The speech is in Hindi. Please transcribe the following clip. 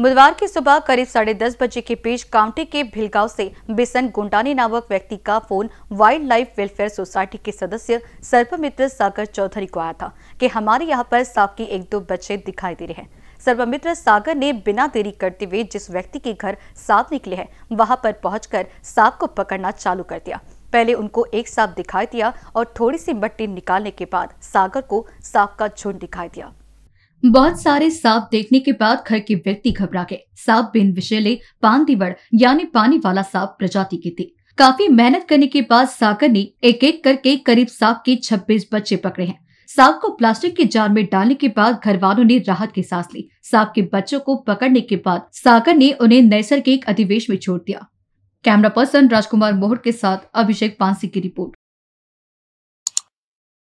बुधवार की सुबह करीब साढ़े दस बजे के बीच काउंटी के भिलगांव से बिसन गुंडानी नामक व्यक्ति का phone wildlife welfare society के सदस्य सर्पमित्र सागर चौधरी को आया था कि हमारे यहाँ पर सांप की एक दो बच्चे दिखाई दे रहे हैं सर्वमित्र सागर ने बिना देरी करते हुए जिस व्यक्ति के घर सांप निकले हैं वहां पर पहुंचकर सांप को पकड़ना चालू कर दिया पहले उनको एक सांप दिखाई दिया और थोड़ी सी मट्टी निकालने के बाद सागर को सांप का झुंड दिखाई दिया बहुत सारे सांप देखने के बाद घर के व्यक्ति घबरा गए सांप बिन पान दिवड़ यानी पानी वाला सांप प्रजाति की थी काफी मेहनत करने के बाद सागर ने एक एक करके करीब सांप के 26 बच्चे पकड़े हैं सांप को प्लास्टिक के जार में डालने के बाद घर वालों ने राहत की सांस ली सांप के बच्चों को पकड़ने के बाद सागर ने उन्हें नैसर्गिक अधिवेश में छोड़ दिया कैमरा पर्सन राजकुमार मोहर के साथ अभिषेक पांसी की रिपोर्ट